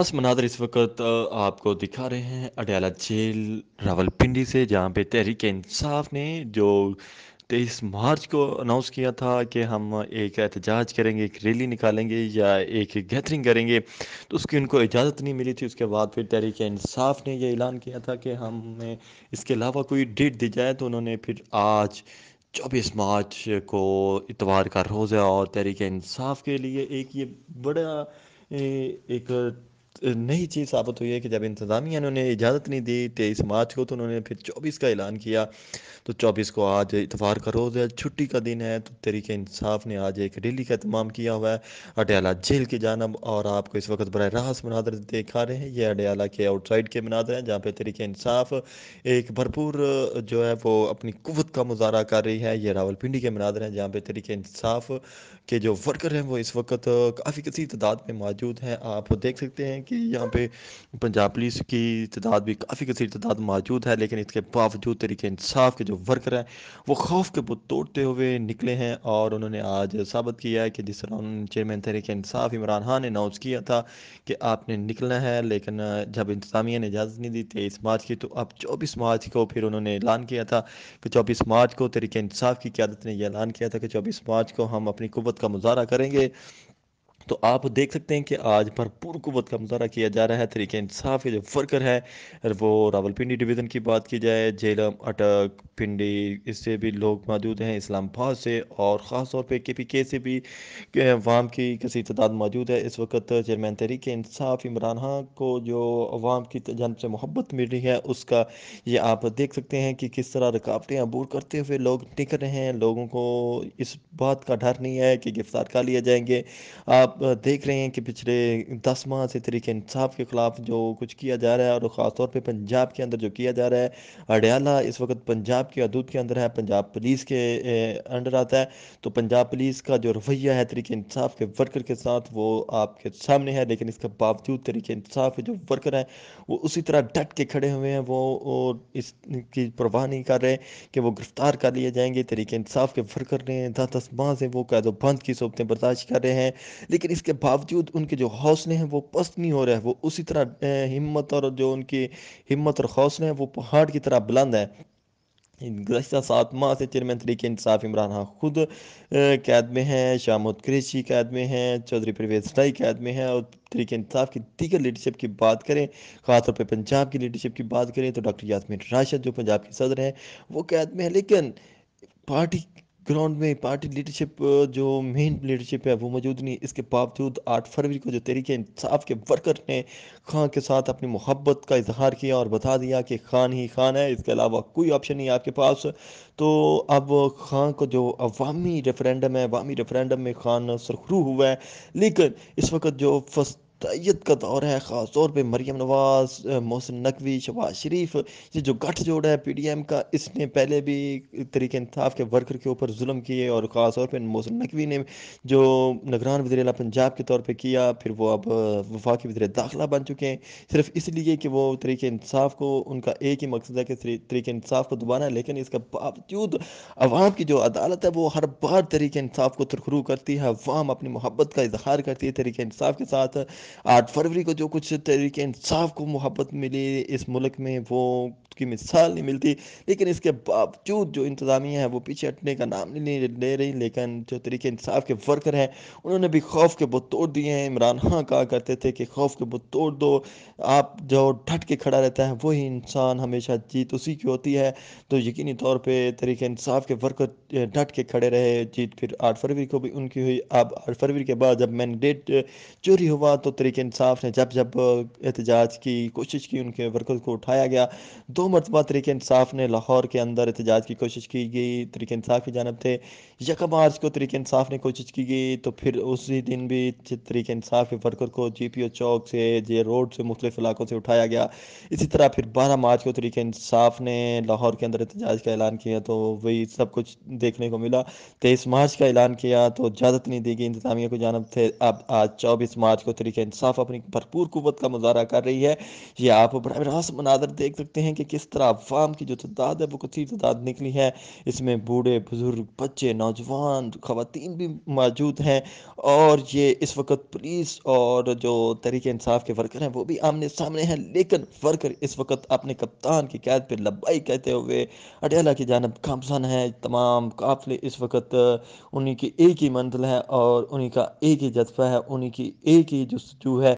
खास हाँ, मनाजर इस वक्त आपको दिखा रहे हैं अडयाला जेल रावलपिंडी से जहाँ पे तहरीक इंसाफ ने जो तेईस मार्च को अनाउंस किया था कि हम एक एहतजाज करेंगे एक रैली निकालेंगे या एक गैदरिंग करेंगे तो उसकी उनको इजाज़त नहीं मिली थी उसके बाद फिर तहरीक इंसाफ ने यह ऐलान किया था कि हमें इसके अलावा कोई डेट दी जाए तो उन्होंने फिर आज चौबीस मार्च को इतवार का रोज़ है और तहरीक इंसाफ के लिए एक ये बड़ा एक नई चीज़ साबित हुई है कि जब इंतज़ामिया ने उन्हें इजाज़त नहीं दी तेईस मार्च को तो उन्होंने फिर चौबीस का ऐलान किया तो चौबीस को आज इतवार का रोज़ है छुट्टी का दिन है तो तरीके इंसाफ ने आज एक रैली का अहतमाम किया हुआ है अडयाला जेल की जानब और आपको इस वक्त बर राहत मनाजर दिखा रहे हैं ये अडयाला के आउटसाइड के मनादर हैं जहाँ पर तरीके इंसाफ एक भरपूर जो है वो अपनी कुत का मुजाहरा कर रही है ये रावलपिंडी के मनादर हैं जहाँ पर तरीके इंसाफ के जो वर्कर हैं वो इस वक्त काफ़ी किसी तादाद में मौजूद हैं आप देख सकते हैं कि यहाँ पे पंजाब पुलिस की तादाद भी काफ़ी कसर तादाद मौजूद है लेकिन इसके बावजूद तरीके इंसाफ के जो वर्कर हैं वो खौफ के बुत तोड़ते हुए निकले हैं और उन्होंने आज साबित किया है कि जिस तरह उन्होंने चेयरमैन तरीके इंसाफ इमरान खान ने अनाउंस किया था कि आपने निकलना है लेकिन जब इंतजामिया ने इजाज़त नहीं दी तेईस मार्च की तो अब चौबीस मार्च को फिर उन्होंने ऐलान किया था कि चौबीस मार्च को तरीके इंसाफ की क्यादत ने यह ऐलान किया था कि चौबीस मार्च को हम अपनी कुत का मुजाहरा करेंगे तो आप देख सकते हैं कि आज भरपूर कुत का मुजाहरा किया जा रहा है तरीके इंसाफ के जो वर्कर है वो रावलपिंडी डिवीज़न की बात की जाए झेलम अटक पिंडी इससे भी लोग मौजूद हैं इस्लामाबाद से और ख़ास तौर पर के पी के से भी अवाम की किसी तादाद मौजूद है इस वक्त चेयरमैन तरीक इंसाफ इमरान खान को जो अवाम की जानब से मोहब्बत मिल रही है उसका ये आप देख सकते हैं कि किस तरह रुकावटें अबूर करते हुए लोग निकल रहे हैं लोगों को इस बात का डर नहीं है कि गिरफ़्तार कर लिए जाएंगे आप आप देख रहे हैं कि पिछले दस माह से तरीके इंसाफ के ख़िलाफ़ जो कुछ किया जा रहा है और ख़ासतौर पर पंजाब के अंदर जो किया जा रहा है अडयाला इस वक्त पंजाब के हदूद के अंदर है पंजाब पुलिस के अंडर आता है तो पंजाब पुलिस का जो रवैया है तरीके इंसाफ के वर्कर के साथ वो आपके सामने है लेकिन इसके बावजूद तरीके इंसाफ के जो वर्कर हैं वो उसी तरह डट के खड़े हुए हैं वो और इसकी परवाह नहीं कर रहे कि वो गिरफ़्तार कर लिए जाएंगे तरीके इंसाफ के वर्कर ने दस दस माह से वो कैदोबंद की सोबतें बर्दाश्त कर रहे हैं लेकिन इसके बावजूद उनके जो हौसले हैं वो पस्त नहीं हो रहे हैं वो उसी तरह हिम्मत और जो उनकी हिम्मत और हौसले हैं वो पहाड़ की तरह बुलंद है गुजशत सात माह से चेयरमैन तरीके इंसाफ इमरान खान खुद कैद में हैं शामुद क्रेशी कैद में हैं चौधरी परवेज सटाई कैद में हैं और तरीके इंसाफ की दीगर लीडरशिप की बात करें खासतौर पर पंजाब की लीडरशिप की बात करें तो डॉक्टर यासमिन राशद जो पंजाब के सदर हैं वो कैद में है लेकिन पार्टी ग्राउंड में पार्टी लीडरशिप जो मेन लीडरशिप है वो मौजूद नहीं इसके बावजूद आठ फरवरी को जो तहरीक इंसाफ के वर्कर ने खान के साथ अपनी मोहब्बत का इजहार किया और बता दिया कि खान ही खान है इसके अलावा कोई ऑप्शन नहीं आपके पास तो अब खान को जो अवामी रेफरेंडम है अवामी रेफरेंडम में खान सुरखरू हुआ है लेकिन इस वक्त जो फर्स्ट तयद का दौर है ख़ास तौर पे मरियम नवाज़ मोहसिन नकवी शबाज शरीफ ये जो गठजोड़ है पी डी एम का इसने पहले भी तरीके इंसाफ के वर्कर के ऊपर जुल्म किए और ख़ास तौर पर मोहसिन नकवी ने जो नगरान वजी पंजाब के तौर पर किया फिर वो अब वफाक वजी दाखिला बन चुके हैं सिर्फ इसलिए कि वो तरीके इंसाफ को उनका एक ही मकसद है कि तरीके इंसाफ को दबाना है लेकिन इसके बावजूद अवाम की जो अदालत है वो हर बार तरीके इंसाफ को तरखरू करती है अवाम अपनी मोहब्बत का इजहार करती है तरीके इंसाफ के साथ आठ फरवरी को जो कुछ तरीके इंसाफ को मोहब्बत मिली इस मुल्क में वो की मिसाल नहीं मिलती लेकिन इसके बावजूद जो इंतज़ामिया है वो पीछे हटने का नाम नहीं ले रही लेकिन जो तरीके इंसाफ के वर्कर हैं उन्होंने भी खौफ के बुत तोड़ दिए हैं इमरान खां कहा करते थे कि खौफ के बुत तोड़ दो आप जो डट के खड़ा रहता है वही इंसान हमेशा जीत उसी की होती है तो यकीनी तौर पर तरीके इंसाफ के वर्कर डट के खड़े रहे जीत फिर आठ फरवरी को भी उनकी हुई अब आठ फरवरी के बाद जब मैंडेट चोरी हुआ तो तरीके इंसाफ ने जब जब एहतजाज की कोशिश की उनके वर्कर को उठाया गया दो मरतबा तरीक इंसाफ ने लाहौर के अंदर एहतजाज की कोशिश की गई तरीक इंसाफ की जानब थे यक मार्च को तरीक इंसाफ ने कोशिश की गई तो फिर उसी दिन भी तरीक इंसाफ के वर्कर को जी पी ओ चौक से जे रोड से मुख्तफ इलाकों से उठाया गया इसी तरह फिर बारह मार्च को तरीक इंसाफ ने लाहौर के अंदर एहतजाज का ऐलान किया तो वही सब कुछ देखने को मिला तेईस मार्च का ऐलान किया तो इजाज़त नहीं दी गई इंतजामिया को जानब थे अब आज चौबीस मार्च को तरीक इंसाफ अपनी भरपूर कुत का मुजाह कर रही है ये आप बड़ा रास्त मनाजर देख सकते हैं कि किस तरह अवाम की जो तादाद है वो कसी तादाद निकली है इसमें बूढ़े बुजुर्ग बच्चे नौजवान ख़वान भी मौजूद हैं और ये इस वक्त पुलिस और जो तहरीक इंसाफ के वर्कर हैं वो भी आमने सामने हैं लेकिन वर्कर इस वक्त अपने कप्तान की कैद पर लब्बाई कहते हुए अटियाला की जानब कामसान है तमाम काफिले इस वक्त उन्हीं की एक ही मंजिल है और उन्हीं का एक ही जज्बा है उन्हीं की एक ही जस्तजू है